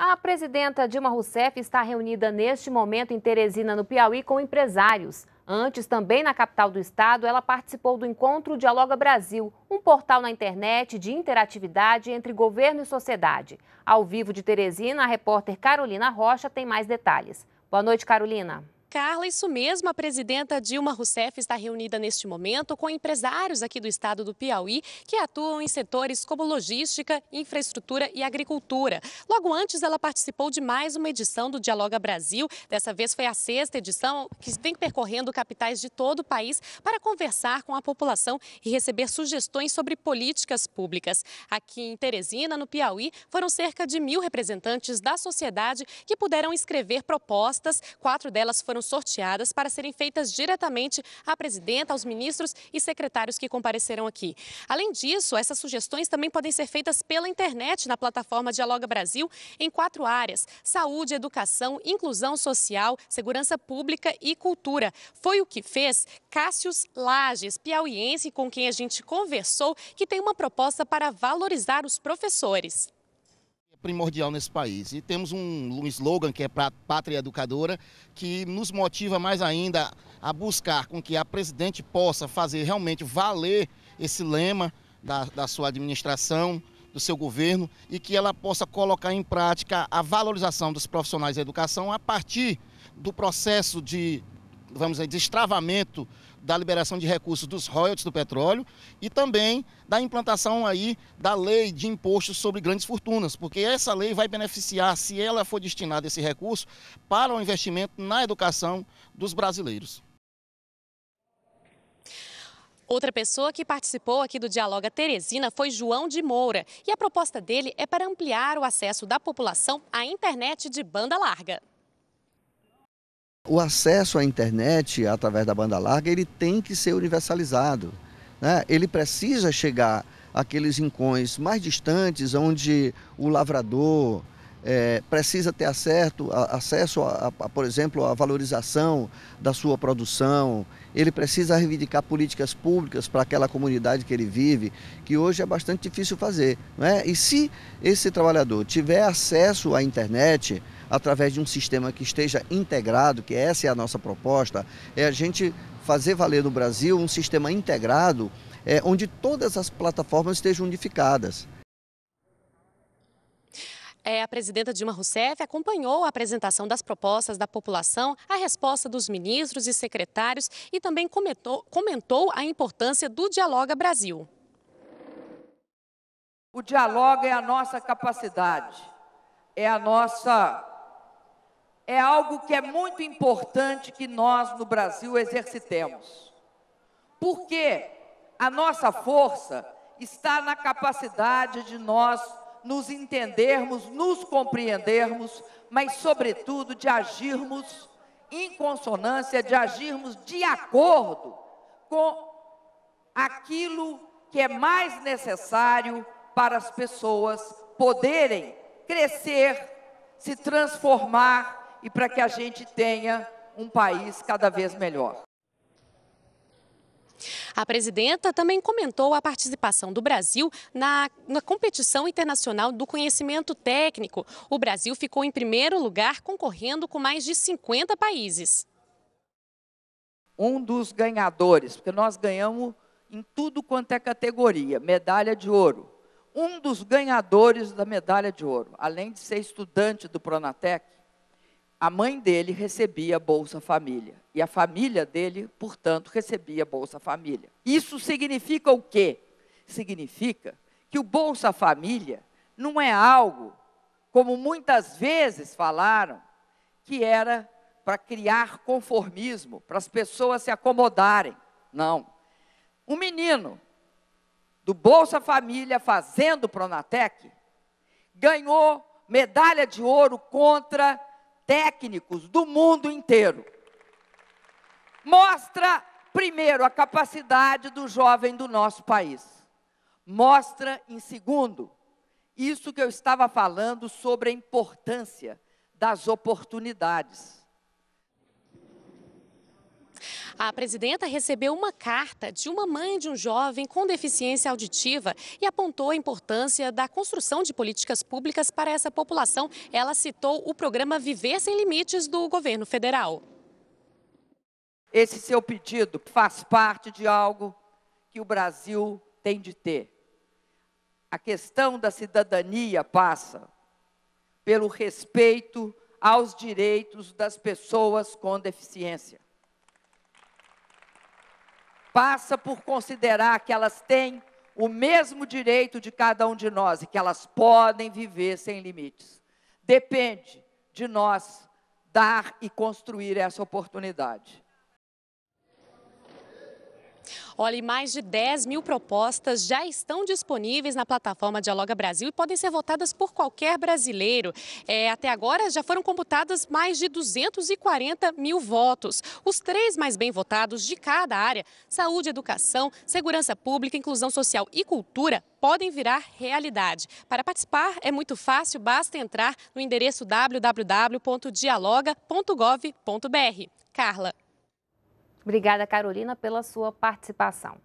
A presidenta Dilma Rousseff está reunida neste momento em Teresina, no Piauí, com empresários. Antes, também na capital do estado, ela participou do encontro Dialoga Brasil, um portal na internet de interatividade entre governo e sociedade. Ao vivo de Teresina, a repórter Carolina Rocha tem mais detalhes. Boa noite, Carolina. Carla, isso mesmo. A presidenta Dilma Rousseff está reunida neste momento com empresários aqui do estado do Piauí que atuam em setores como logística, infraestrutura e agricultura. Logo antes, ela participou de mais uma edição do Dialoga Brasil. Dessa vez foi a sexta edição, que vem percorrendo capitais de todo o país para conversar com a população e receber sugestões sobre políticas públicas. Aqui em Teresina, no Piauí, foram cerca de mil representantes da sociedade que puderam escrever propostas. Quatro delas foram sorteadas para serem feitas diretamente à presidenta, aos ministros e secretários que compareceram aqui. Além disso, essas sugestões também podem ser feitas pela internet na plataforma Dialoga Brasil em quatro áreas: saúde, educação, inclusão social, segurança pública e cultura. Foi o que fez Cássius Lages, piauiense, com quem a gente conversou, que tem uma proposta para valorizar os professores primordial nesse país. E temos um, um slogan que é para Pátria Educadora, que nos motiva mais ainda a buscar com que a presidente possa fazer realmente valer esse lema da, da sua administração, do seu governo, e que ela possa colocar em prática a valorização dos profissionais da educação a partir do processo de vamos dizer, destravamento da liberação de recursos dos royalties do petróleo e também da implantação aí da lei de imposto sobre grandes fortunas, porque essa lei vai beneficiar, se ela for destinada esse recurso, para o investimento na educação dos brasileiros. Outra pessoa que participou aqui do Dialoga Teresina foi João de Moura. E a proposta dele é para ampliar o acesso da população à internet de banda larga o acesso à internet através da banda larga ele tem que ser universalizado. Né? Ele precisa chegar àqueles rincões mais distantes, onde o lavrador, é, precisa ter acerto, a, acesso, a, a, por exemplo, à valorização da sua produção, ele precisa reivindicar políticas públicas para aquela comunidade que ele vive, que hoje é bastante difícil fazer. Né? E se esse trabalhador tiver acesso à internet, através de um sistema que esteja integrado, que essa é a nossa proposta, é a gente fazer valer no Brasil um sistema integrado é, onde todas as plataformas estejam unificadas. É, a presidenta Dilma Rousseff acompanhou a apresentação das propostas da população, a resposta dos ministros e secretários e também comentou, comentou a importância do Dialoga Brasil. O dialoga é a nossa capacidade, é a nossa. É algo que é muito importante que nós no Brasil exercitemos. Porque a nossa força está na capacidade de nós nos entendermos, nos compreendermos, mas, sobretudo, de agirmos em consonância, de agirmos de acordo com aquilo que é mais necessário para as pessoas poderem crescer, se transformar e para que a gente tenha um país cada vez melhor. A presidenta também comentou a participação do Brasil na, na competição internacional do conhecimento técnico. O Brasil ficou em primeiro lugar, concorrendo com mais de 50 países. Um dos ganhadores, porque nós ganhamos em tudo quanto é categoria, medalha de ouro. Um dos ganhadores da medalha de ouro, além de ser estudante do Pronatec, a mãe dele recebia Bolsa Família e a família dele, portanto, recebia Bolsa Família. Isso significa o quê? Significa que o Bolsa Família não é algo, como muitas vezes falaram, que era para criar conformismo, para as pessoas se acomodarem. Não. Um menino do Bolsa Família fazendo Pronatec ganhou medalha de ouro contra técnicos do mundo inteiro. Mostra, primeiro, a capacidade do jovem do nosso país. Mostra, em segundo, isso que eu estava falando sobre a importância das oportunidades. A presidenta recebeu uma carta de uma mãe de um jovem com deficiência auditiva e apontou a importância da construção de políticas públicas para essa população. Ela citou o programa Viver Sem Limites do governo federal. Esse seu pedido faz parte de algo que o Brasil tem de ter. A questão da cidadania passa pelo respeito aos direitos das pessoas com deficiência passa por considerar que elas têm o mesmo direito de cada um de nós e que elas podem viver sem limites. Depende de nós dar e construir essa oportunidade. Olha, mais de 10 mil propostas já estão disponíveis na plataforma Dialoga Brasil e podem ser votadas por qualquer brasileiro. É, até agora já foram computadas mais de 240 mil votos. Os três mais bem votados de cada área, saúde, educação, segurança pública, inclusão social e cultura, podem virar realidade. Para participar é muito fácil, basta entrar no endereço www.dialoga.gov.br. Carla. Obrigada, Carolina, pela sua participação.